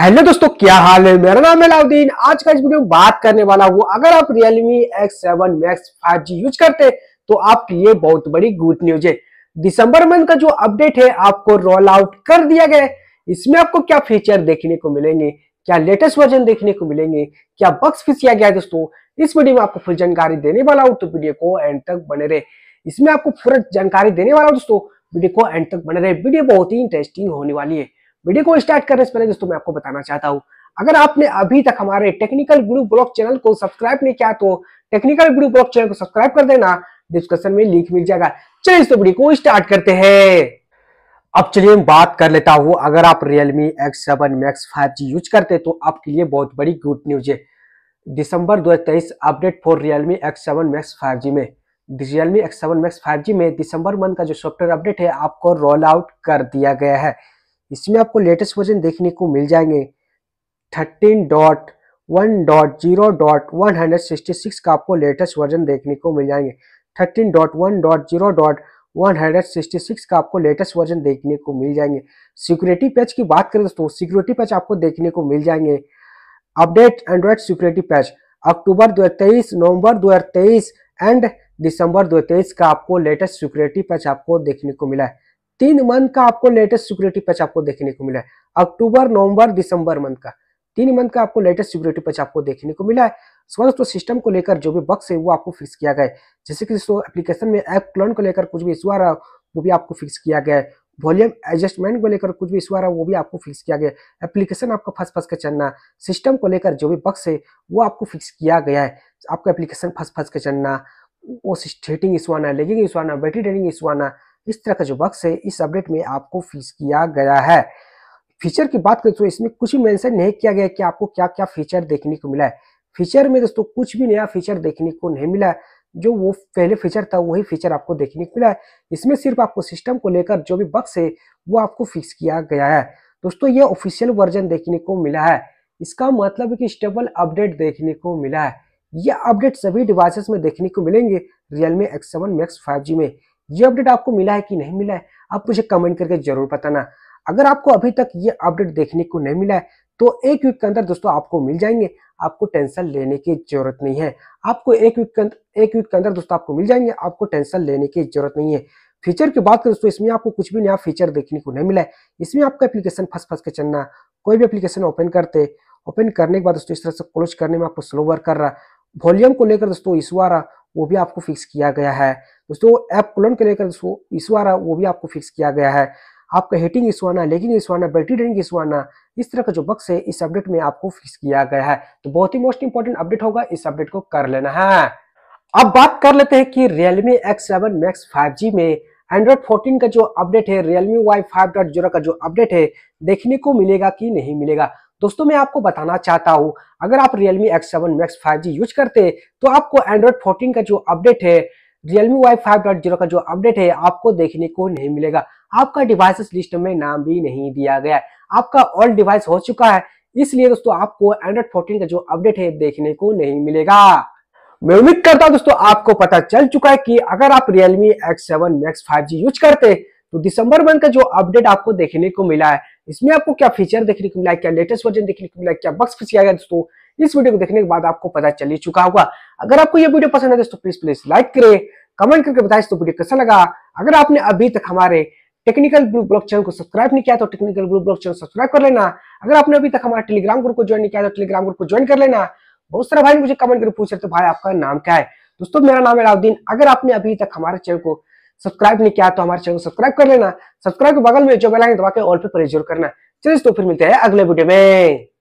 hello दोस्तों क्या हाल है मेरा नाम है लाउद्दीन आज का इस वीडियो में बात करने वाला हूँ अगर आप Realme X seven Max five G use करते हैं तो आपके लिए बहुत बड़ी गुड न्यूज है दिसंबर मंथ का जो अपडेट है आपको रोल आउट कर दिया गया है इसमें आपको क्या फीचर देखने को मिलेंगे क्या लेटेस्ट वर्जन देखने को मिलेंगे क्या बक्स फिसिया गया दोस्तों इस वीडियो में आपको फुल जानकारी देने वाला हूँ तो वीडियो को एंड तक बने रहे इसमें आपको पूरा जानकारी देने वाला हूँ दोस्तों वीडियो को एंड तक बने रहे वीडियो बहुत ही इंटरेस्टिंग होने वाली है वीडियो को स्टार्ट करने से पहले दोस्तों मैं आपको बताना चाहता हूँ अगर आपने अभी तक हमारे टेक्निकल गुरु ब्लॉग चैनल को सब्सक्राइब नहीं किया तो टेक्निकल गुरु ब्लॉग चैनल को सब्सक्राइब कर देना डिस्कशन में लिंक मिल जाएगा चलिए दोस्तों वीडियो को स्टार्ट करते हैं अब चलिए मैं बात कर लेता हूँ अगर आप Realme X7 Max 5G use करते हैं तो आपके लिए बहुत बड़ी गुड न्यूज है December 2023 update for Realme X7 Max 5G में Realme X7 Max 5G में दिसंबर मंथ का जो सॉफ्टवेयर अपडेट है आपको रोल आउट कर दिया गया है इसमें आपको लेटेस्ट वर्जन देखने को मिल जाएंगे thirteen dot one dot zero dot one hundred sixty six का आपको लेटेस्ट वर्जन देखने को मिल जाएंगे thirteen dot one dot zero dot one hundred sixty six का आपको लेटेस्ट वर्जन देखने को मिल जाएंगे सिक्योरिटी पैच की बात करें दोस्तों सिक्योरिटी पैच आपको देखने को मिल जाएंगे update android security patch October 2023, November 2023 and December 2023 का आपको लेटेस्ट सिक्योरिटी पैच आपको देखने को मिला है तीन मंथ का आपको लेटेस्ट सिक्योरिटी पच आपको देखने को मिला है अक्टूबर नवंबर दिसंबर मंथ का तीन मंथ का आपको लेटेस्ट सिक्योरिटी पच आपको देखने को मिला है स्वस्थ सिस्टम तो को लेकर जो भी बक्स है वो आपको फिक्स किया गया है जैसे कि दोस्तों एप्लीकेशन में ऐप क्लोन को लेकर कुछ भी इशू आ रहा वो भी आपको फिक्स किया गया है वॉल्यूम एडजस्टमेंट को लेकर कुछ भी इशू आ रहा वो भी आपको फिक्स किया गया एप्लीकेशन आपका फंस फंस के चलना सिस्टम को लेकर जो भी बक्स है वो आपको फिक्स किया गया है आपका एप्लीकेशन फंस फंस के चलना वो सिस्टेटिंग इशू आना लेगिंग इशू आना बैटरी ट्रेनिंग इशू आना इस तरह का जो बक्स है इस अपडेट में आपको फीस किया गया है फीचर की बात करें तो इसमें कुछ भी मैंसन नहीं किया गया कि आपको क्या क्या फीचर देखने को मिला है फीचर में दोस्तों कुछ भी नया फीचर देखने को नहीं मिला है जो वो पहले फीचर था वही फीचर आपको देखने को मिला है इसमें सिर्फ आपको सिस्टम को लेकर जो भी बक्स है वो आपको फिक्स किया गया है दोस्तों ये ऑफिशियल वर्जन देखने को मिला है इसका मतलब है कि स्टेबल अपडेट देखने को मिला है ये अपडेट सभी डिवाइसेस में देखने को मिलेंगे Realme X seven Max five में ये अपडेट आपको मिला है कि नहीं मिला है आप मुझे कमेंट करके जरूर बताना अगर आपको अभी तक ये अपडेट देखने को नहीं मिला है तो एक वीक के अंदर दोस्तों आपको मिल जाएंगे आपको टेंशन लेने की जरूरत नहीं है आपको एक वीक के अंदर एक वीक के अंदर दोस्तों आपको मिल जाएंगे आपको टेंशन लेने की जरूरत नहीं है फीचर की बात करें दोस्तों इसमें आपको कुछ भी नया फीचर देखने को नहीं मिला है इसमें आपका एप्लीकेशन फंस फंस के चलना कोई भी एप्लीकेशन ओपन करते ओपन करने के बाद दोस्तों इस तरह से क्लोज करने में आपको स्लो वर्क कर रहा वॉल्यूम को लेकर दोस्तों इशू आ रहा वो भी आपको फिक्स किया गया है दोस्तों ऐप कुलन के लेकर दोस्तों इशू आ रहा है वो भी आपको फिक्स किया गया है आपका हीटिंग इशू आना लेगिंग इशू आना बैटरी ड्रेनिंग इशू आना इस तरह का जो बक्स है इस अपडेट में आपको फिक्स किया गया है तो बहुत ही मोस्ट इंपॉर्टेंट अपडेट होगा इस अपडेट को कर लेना है अब बात कर लेते हैं कि Realme X seven Max five G में एंड्रॉइड फोर्टीन का जो अपडेट है Realme Y five dot zero का जो अपडेट है देखने को मिलेगा कि नहीं मिलेगा दोस्तों मैं आपको बताना चाहता हूँ अगर आप Realme X seven Max five G use करते तो आपको एंड्रॉइड फोर्टीन का जो अपडेट है Realme Y five dot zero का जो अपडेट है आपको देखने को नहीं मिलेगा आपका डिवाइसेस लिस्ट में नाम भी नहीं दिया गया है आपका ऑल डिवाइस हो चुका है इसलिए दोस्तों आपको एंड्रॉइड फोर्टीन का जो अपडेट है देखने को नहीं मिलेगा मैं उम्मीद करता हूँ दोस्तों आपको पता चल चुका है कि अगर आप Realme X7 Max 5G use करते तो दिसंबर मंथ का जो अपडेट आपको देखने को मिला है इसमें आपको क्या फीचर देखने को मिला है क्या लेटेस्ट वर्जन देखने को मिला है क्या बक्स फिस किया गया दोस्तों इस वीडियो को देखने के बाद आपको पता चल ही चुका होगा अगर आपको यह वीडियो पसंद है तो प्लीज प्लीज लाइक करे कमेंट करके बताए तो वीडियो कैसा लगा अगर आपने अभी तक हमारे टेक्निकल ग्रुप ब्लॉक चैनल को सब्सक्राइब नहीं किया तो technical group block channel subscribe कर लेना अगर आपने अभी तक हमारे टेलीग्राम ग्रुप को ज्वाइन नहीं किया तो टेलीग्राम ग्रुप को ज्वाइन कर लेना बहुत सारा भाई मुझे कमेंट करके पूछ रहे तो भाई आपका नाम क्या है दोस्तों मेरा नाम है राउद्दीन अगर आपने अभी तक हमारे चैनल को सब्सक्राइब नहीं किया तो हमारे चैनल को सब्सक्राइब कर लेना सब्सक्राइब के बगल में जो बेल आइकन दबा के ऑल पे प्रेस जरूर करना चलिए दोस्तों फिर मिलते हैं अगले वीडियो में